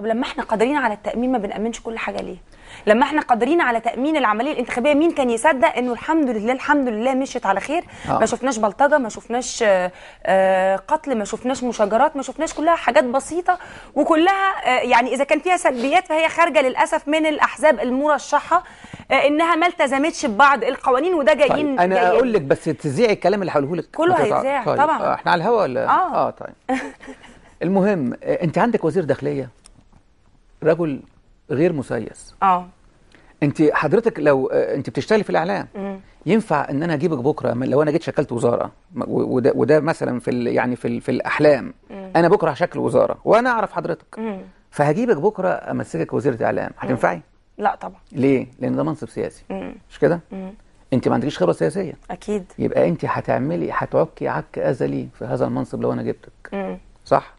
طب لما احنا قادرين على التامين ما بنامنش كل حاجه ليه لما احنا قادرين على تامين العمليه الانتخابيه مين كان يصدق انه الحمد لله الحمد لله مشيت على خير آه. ما شفناش بلطجه ما شفناش آه، آه، قتل ما شفناش مشاجرات ما شفناش كلها حاجات بسيطه وكلها آه، يعني اذا كان فيها سلبيات فهي خارجه للاسف من الاحزاب المرشحه انها ما التزمتش ببعض القوانين وده جايين طيب. انا جايين. اقول لك بس تذيعي الكلام اللي هقوله لك كله هيذاع طيب. طبعا احنا على الهواء ولا اه, آه طيب المهم انت عندك وزير داخليه رجل غير مسيس اه انت حضرتك لو آه، انت بتشتغلي في الاعلام مم. ينفع ان انا اجيبك بكره لو انا جيت شكلت وزاره وده, وده مثلا في ال يعني في, ال في الاحلام مم. انا بكره هشكل وزاره وانا اعرف حضرتك مم. فهجيبك بكره امسكك وزيره اعلام هتنفعي؟ لا طبعا ليه؟ لان ده منصب سياسي مم. مش كده؟ انت ما عندكيش خبره سياسيه اكيد يبقى انت هتعملي هتعكي عك ازلي في هذا المنصب لو انا جبتك مم. صح؟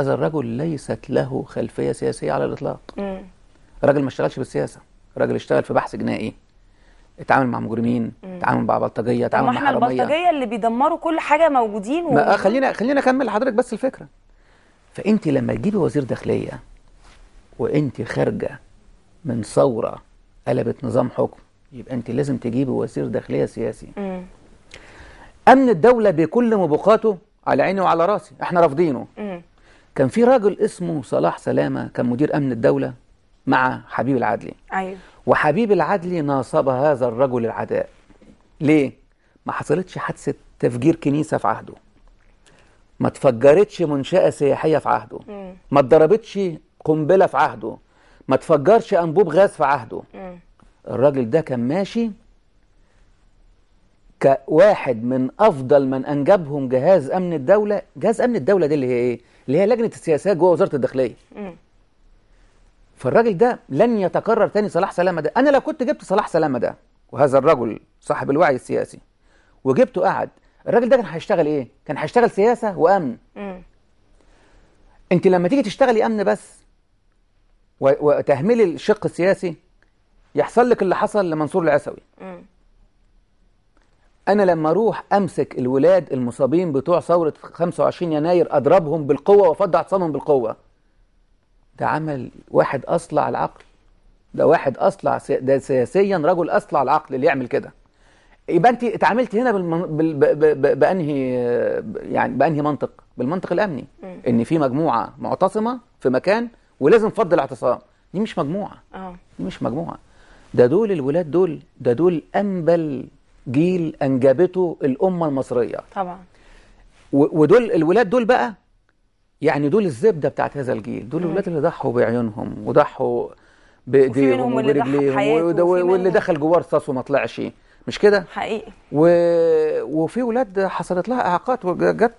هذا الرجل ليست له خلفية سياسية على الإطلاق مم. راجل ما اشتغلش بالسياسة راجل اشتغل في بحث جنائي اتعامل مع مجرمين اتعامل مع بلطجيه اتعامل مع احنا البلطجيه اللي بيدمروا كل حاجه موجودين و... ما آه، خلينا خلينا اكمل لحضرتك بس الفكره فانت لما تجيبي وزير داخليه وانت خارجه من ثوره قلبت نظام حكم يبقى انت لازم تجيبي وزير داخليه سياسي مم. امن الدوله بكل مبوقاته على عيني وعلى راسي احنا رافضينه كان في راجل اسمه صلاح سلامة كان مدير أمن الدولة مع حبيب العدلي أيوه. وحبيب العدلي ناصب هذا الرجل العداء ليه؟ ما حصلتش حادثة تفجير كنيسة في عهده ما تفجرتش منشأة سياحية في عهده ما اتضربتش قنبلة في عهده ما تفجرش أنبوب غاز في عهده الراجل ده كان ماشي كواحد من أفضل من أنجبهم جهاز أمن الدولة جهاز أمن الدولة دي اللي هي إيه؟ اللي هي لجنه السياسات جوه وزاره الداخليه فالراجل ده لن يتكرر تاني صلاح سلامه ده انا لو كنت جبت صلاح سلامه ده وهذا الرجل صاحب الوعي السياسي وجبته قعد الراجل ده كان هيشتغل ايه كان هيشتغل سياسه وامن مم. انت لما تيجي تشتغلي امن بس وتهملي الشق السياسي يحصل لك اللي حصل لمنصور العسوي أنا لما أروح أمسك الولاد المصابين بتوع ثورة 25 يناير أضربهم بالقوة وأفض أعصابهم بالقوة ده عمل واحد أصلع العقل ده واحد أصلع ده سياسيا رجل أصلع العقل اللي يعمل كده يبقى أنت اتعاملتي هنا بالمن... بال... ب... ب... بأنهي يعني بأنهي منطق؟ بالمنطق الأمني م. إن في مجموعة معتصمة في مكان ولازم فض الاعتصام دي مش مجموعة اه دي مش مجموعة ده دول الولاد دول ده دول أنبل جيل أنجبته الأمة المصرية طبعا ودول الولاد دول بقى يعني دول الزبدة بتاعت هذا الجيل دول الولاد اللي ضحوا بعيونهم وضحوا بإيديهم ورجليهم واللي دخل جوار رصاص وما طلعش مش كده حقيقي و... وفي ولاد حصلت لها اعاقات وجت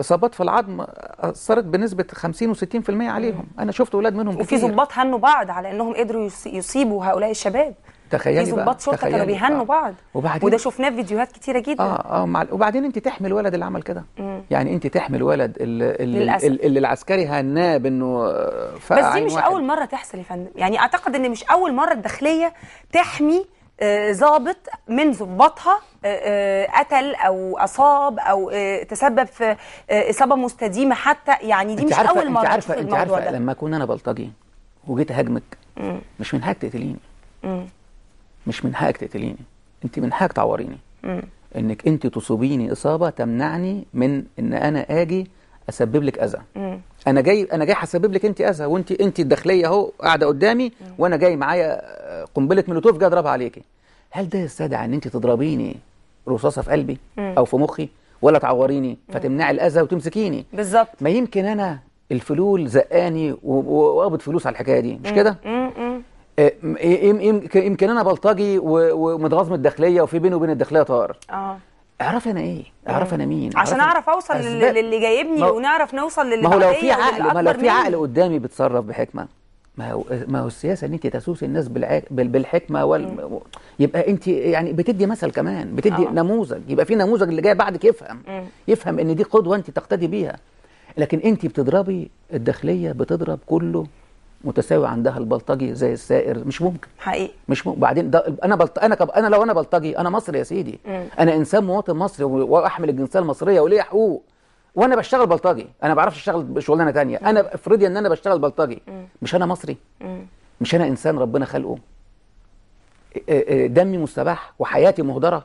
اصابات في العظم اثرت بنسبه 50 و60% عليهم انا شفت ولاد منهم وفي ظباط هنوا بعض على انهم قدروا يصيبوا هؤلاء الشباب تخيلي بقى ضباط شرطه كانوا بيهنوا بعض وبعدين وده شفناه في فيديوهات كتيره جدا اه اه مع... وبعدين انت تحمل ولد اللي عمل كده يعني انت تحمل ولد اللي, اللي, اللي العسكري هناه بانه بس دي مش واحد. اول مره تحصل يا فندم يعني اعتقد ان مش اول مره الداخليه تحمي آه، ظابط من ظباطها آه، آه، قتل او اصاب او تسبب في اصابه مستديمه حتى يعني دي مش اول مره انت عارفه انت عارفه لما اكون انا بلطجي وجيت هاجمك مش من تقتليني مش من حقك تقتليني انت من حقك تعوريني م. انك انت تصيبيني اصابه تمنعني من ان انا اجي اسبب لك اذى انا جاي انا جاي هسبب لك انت اذى وانت انت الداخليه اهو قاعده قدامي مم. وانا جاي معايا آه، قنبله ميلوتوف جاي اضربها عليكي هل ده يستدعي ان انت تضربيني رصاصه في قلبي مم. او في مخي ولا تعوريني فتمنعي الاذى وتمسكيني بالظبط ما يمكن انا الفلول زقاني وقابض فلوس على الحكايه دي مش كده إيه، يمكن انا بلطجي ومتغاظ من الداخليه وفي بيني وبين الداخليه طار اه اعرف انا ايه اعرف انا مين عشان اعرف اوصل للي جايبني ما... ونعرف نوصل للي ما هو لو في عقل ما لو في عقل قدامي بيتصرف بحكمه ما هو ما هو السياسه ان انت تسوس الناس بالحكمه وال... يبقى انت يعني بتدي مثل كمان بتدي أوه. نموذج يبقى في نموذج اللي جاي بعدك يفهم مم. يفهم ان دي قدوه انت تقتدي بيها لكن انت بتضربي الداخليه بتضرب كله متساوي عندها البلطجي زي السائر مش ممكن حقيقي مش ممكن بعدين ده انا بلط... انا كب... انا لو انا بلطجي انا مصري يا سيدي مم. انا انسان مواطن مصري واحمل الجنسيه المصريه وليا حقوق وانا بشتغل بلطجي انا ما بعرفش اشتغل شغلانه ثانيه انا افرضي ان انا بشتغل بلطجي مش انا مصري مم. مش انا انسان ربنا خلقه دمي مستباح وحياتي مهدره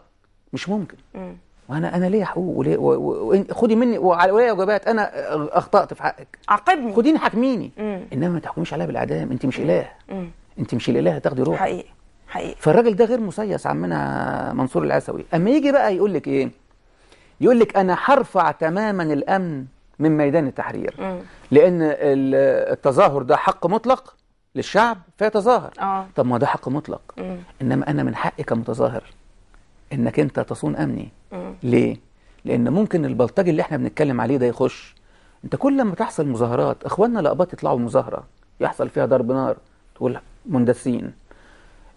مش ممكن مم. وانا انا ليا حقوق وليه و... و... خدي مني وليا واجبات انا اخطات في حقك عاقبني خديني حاكميني انما ما تحكميش عليها بالاعدام انت مش اله انت مش الاله هتاخدي روح حقيقي حقيقي فالراجل ده غير مسيس عمنا منصور العسوي اما يجي بقى يقول لك ايه يقول لك انا هرفع تماما الامن من ميدان التحرير مم. لان التظاهر ده حق مطلق للشعب فيتظاهر آه. طب ما ده حق مطلق مم. انما انا من حقي كمتظاهر انك انت تصون امني مم. ليه لان ممكن البلطجي اللي احنا بنتكلم عليه ده يخش انت كل لما تحصل مظاهرات اخواننا الاقباط يطلعوا مظاهره يحصل فيها ضرب نار تقول مندسين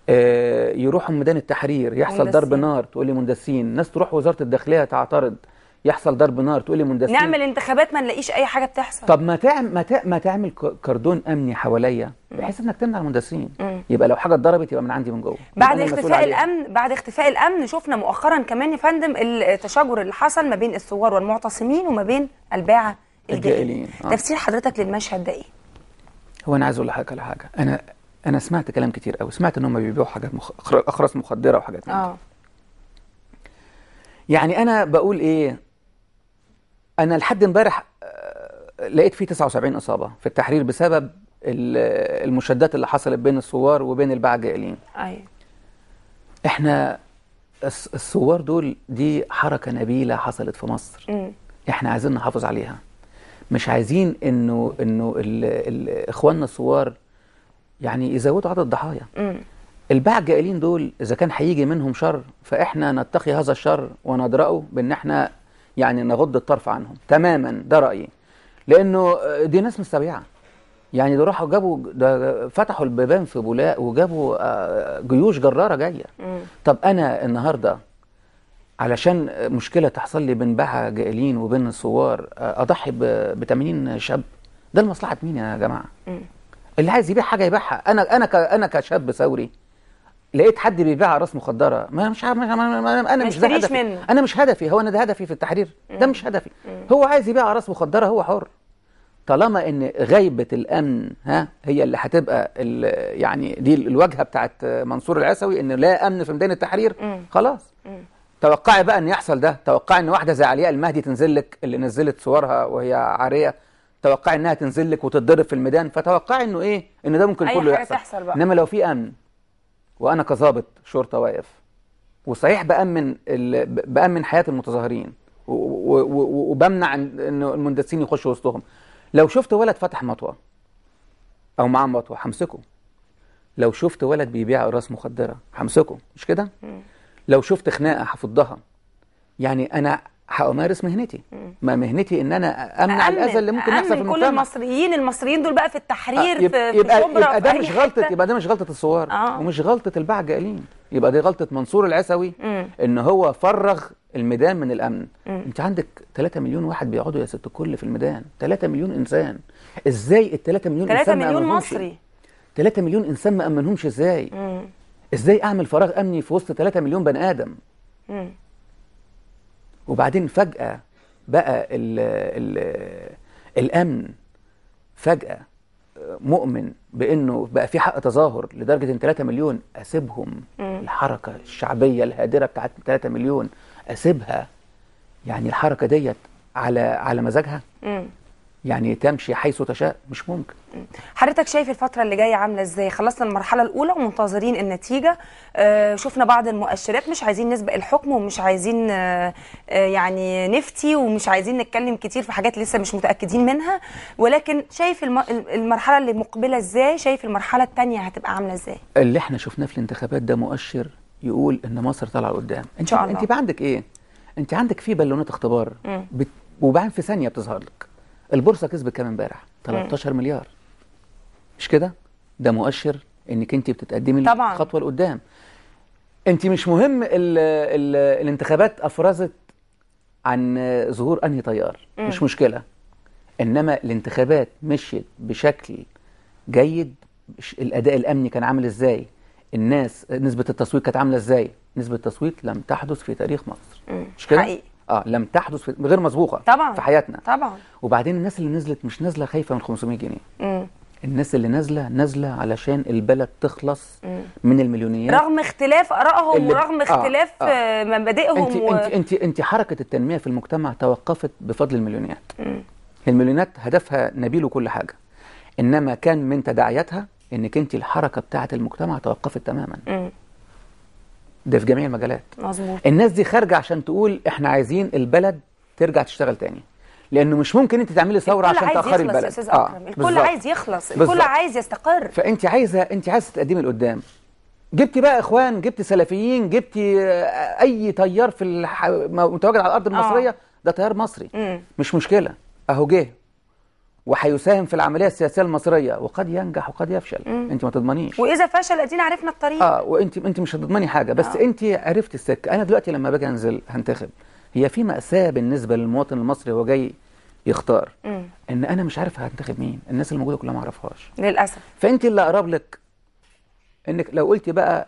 آه يروحوا ميدان التحرير يحصل ضرب نار تقول لي مندسين ناس تروح وزاره الداخليه تعترض يحصل ضرب نار تقول لي مندسين نعمل انتخابات ما نلاقيش اي حاجه بتحصل طب ما تعمل ما, تعمل ما تعمل كردون امني حواليا بحيث انك تمنع المندسين يبقى لو حاجه اتضربت يبقى من عندي من جوه بعد اختفاء الامن بعد اختفاء الامن شفنا مؤخرا كمان يا فندم التشاجر اللي حصل ما بين الثوار والمعتصمين وما بين الباعه الجائلين آه. تفسير حضرتك للمشهد ده ايه؟ هو انا عايز اقول لحضرتك على حاجه انا انا سمعت كلام كتير قوي سمعت ان هم بيبيعوا حاجات مخ... اخرس مخدره وحاجات من اه يعني انا بقول ايه انا لحد امبارح آه، لقيت فيه 79 اصابه في التحرير بسبب المشادات اللي حصلت بين الثوار وبين الباعة الجائلين ايوه احنا الثوار دول دي حركه نبيله حصلت في مصر م. احنا عايزين نحافظ عليها مش عايزين انه انه اخواننا الثوار يعني يزودوا عدد الضحايا الباع الجائلين دول اذا كان هيجي منهم شر فاحنا نتقي هذا الشر وندرأه بان احنا يعني نغض الطرف عنهم تماما ده رايي لانه آه، دي ناس مستبيعه يعني دول راحوا جابوا ده فتحوا البيبان في بولاق وجابوا آه، جيوش جراره جايه طب انا النهارده علشان مشكله تحصل لي بين باعة جائلين وبين الثوار اضحي ب 80 شاب ده لمصلحه مين يا جماعه م. اللي عايز يبيع حاجه يبيعها انا انا انا كشاب ثوري لقيت حد بيبيع راس مخدره ما مش عارف انا مش ده هدفي منه. انا مش هدفي هو انا ده هدفي في التحرير م. ده مش هدفي م. هو عايز يبيع راس مخدره هو حر طالما ان غيبه الامن ها هي اللي هتبقى يعني دي الواجهه بتاعت منصور العسوي ان لا امن في ميدان التحرير خلاص توقعي بقى ان يحصل ده توقعي ان واحده زي علياء المهدي تنزل لك اللي نزلت صورها وهي عاريه توقعي انها تنزل لك وتتضرب في الميدان فتوقعي انه ايه ان ده ممكن كله يحصل تحصل بقى. انما لو في امن وانا كظابط شرطه واقف وصحيح بامن ال... بامن حياه المتظاهرين و... و... و... وبمنع ان المندسين يخشوا وسطهم لو شفت ولد فتح مطوه او معاه مطوه همسكه لو شفت ولد بيبيع اقراص مخدره همسكه مش كده لو شفت خناقه هفضها يعني انا هامارس مهنتي ما مهنتي ان انا امنع الاذى اللي ممكن يحصل في المجتمع كل المصريين المصريين دول بقى في التحرير آه يبقى في يبقى, في يبقى ده مش غلطه يبقى ده مش غلطه الثوار آه. ومش غلطه البعج قليل يبقى دي غلطه منصور العسوي مم. ان هو فرغ الميدان من الامن مم. انت عندك 3 مليون واحد بيقعدوا يا ست الكل في الميدان 3 مليون انسان ازاي ال 3 مليون 3 انسان مليون مصري 3 مليون انسان ما امنهمش ازاي مم. ازاي اعمل فراغ امني في وسط 3 مليون بني ادم وبعدين فجاه بقى ال ال الامن فجاه مؤمن بانه بقى في حق تظاهر لدرجه ان 3 مليون اسيبهم مم. الحركه الشعبيه الهادره بتاعت 3 مليون اسيبها يعني الحركه ديت على على مزاجها مم. يعني تمشي حيث تشاء مش ممكن حضرتك شايف الفترة اللي جاية عاملة ازاي خلصنا المرحلة الأولى ومنتظرين النتيجة آه، شفنا بعض المؤشرات مش عايزين نسبق الحكم ومش عايزين آه، آه، يعني نفتي ومش عايزين نتكلم كتير في حاجات لسه مش متأكدين منها ولكن شايف المرحلة اللي مقبلة ازاي شايف المرحلة الثانية هتبقى عاملة ازاي اللي احنا شفناه في الانتخابات ده مؤشر يقول ان مصر طالعة قدام ان شاء الله انت عندك ايه انت عندك في بالونات اختبار بت... وبعد في ثانية بتظهر لك البورصه كسبت كام امبارح 13 مم. مليار مش كده ده مؤشر انك انت بتتقدمي خطوه لقدام انت مش مهم الـ الـ الانتخابات افرزت عن ظهور انهي تيار مم. مش مشكله انما الانتخابات مشيت بشكل جيد الاداء الامني كان عامل ازاي الناس نسبه التصويت كانت عامله ازاي نسبه التصويت لم تحدث في تاريخ مصر مم. مش كده حقيقي اه لم تحدث غير مسبوقه طبعا في حياتنا طبعا وبعدين الناس اللي نزلت مش نازله خايفه من 500 جنيه امم الناس اللي نازله نازله علشان البلد تخلص مم. من المليونيات رغم اختلاف ارائهم ورغم آه، اختلاف آه آه. مبادئهم انت, و... انت انت انت حركه التنميه في المجتمع توقفت بفضل المليونيات مم. المليونيات هدفها نبيل وكل حاجه انما كان من تداعياتها انك انت الحركه بتاعه المجتمع توقفت تماما مم. ده في جميع المجالات مظبوط الناس دي خارجه عشان تقول احنا عايزين البلد ترجع تشتغل تاني لانه مش ممكن انت تعملي ثوره عشان تاخري البلد آه، الكل آه. الكل عايز يخلص الكل بالزبط. عايز يستقر فانت عايزه انت عايزه تقدمي لقدام جبتي بقى اخوان جبتي سلفيين جبتي آه، اي طيار في الح... متواجد على الارض آه. المصريه آه. ده طيار مصري مم. مش مشكله اهو جه وهيساهم في العمليه السياسيه المصريه وقد ينجح وقد يفشل مم. انت ما تضمنيش واذا فشل ادينا عرفنا الطريق اه وانت انت مش هتضمني حاجه بس آه. انت عرفت السكه انا دلوقتي لما باجي انزل هنتخب هي في ماساه بالنسبه للمواطن المصري وهو جاي يختار مم. ان انا مش عارف هنتخب مين الناس اللي موجوده كلها ما اعرفهاش للاسف فانت اللي اقرب لك انك لو قلتي بقى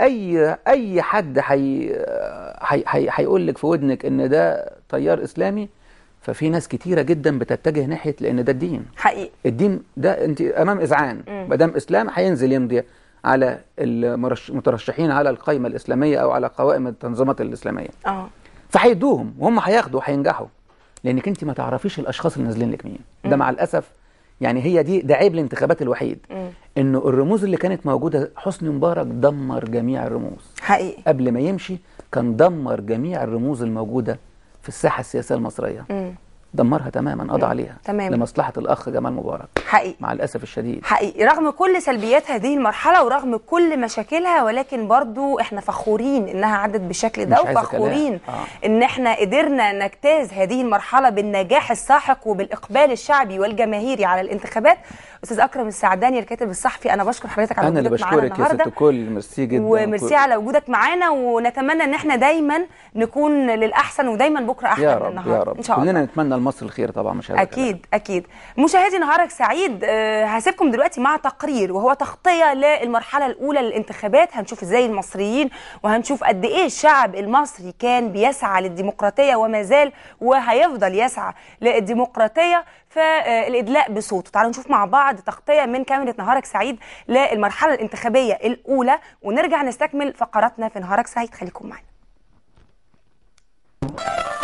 اي اي حد هيقول حي... حي... حي... لك في ودنك ان ده تيار اسلامي ففي ناس كتيرة جدا بتتجه ناحية لأن ده الدين حقيقي الدين ده أنت أمام إذعان ما دام إسلام هينزل يمضي على المترشحين على القائمة الإسلامية أو على قوائم التنظيمات الإسلامية اه فهيدوهم وهم هياخدوا وهينجحوا لأنك أنت ما تعرفيش الأشخاص اللي نازلين لك مين ده مع الأسف يعني هي دي ده عيب الانتخابات الوحيد إنه الرموز اللي كانت موجودة حسني مبارك دمر جميع الرموز حقيقي قبل ما يمشي كان دمر جميع الرموز الموجودة في الساحه السياسيه المصريه دمرها تماما قضى عليها تمام. لمصلحه الاخ جمال مبارك حقيقي مع الاسف الشديد حقيقي رغم كل سلبيات هذه المرحله ورغم كل مشاكلها ولكن برضو احنا فخورين انها عدت بالشكل ده وفخورين آه. ان احنا قدرنا نجتاز هذه المرحله بالنجاح الساحق وبالاقبال الشعبي والجماهيري على الانتخابات استاذ اكرم السعداني الكاتب الصحفي انا بشكر حضرتك على وجودك معانا النهارده انا اللي بشكرك يا ست كل ميرسي جدا وميرسي على وجودك معانا ونتمنى ان احنا دايما نكون للاحسن ودايما بكره احسن يا رب النهارده يا رب. ان شاء الله كلنا نتمنى مصر الخير طبعا مش اكيد اكيد مشاهدي نهارك سعيد آه، هسيبكم دلوقتي مع تقرير وهو تغطيه للمرحله الاولى للانتخابات هنشوف ازاي المصريين وهنشوف قد ايه الشعب المصري كان بيسعى للديمقراطيه وما زال وهيفضل يسعى للديمقراطيه فالادلاء بصوته تعالوا نشوف مع بعض تغطيه من كاميرا نهارك سعيد للمرحله الانتخابيه الاولى ونرجع نستكمل فقراتنا في نهارك سعيد خليكم معانا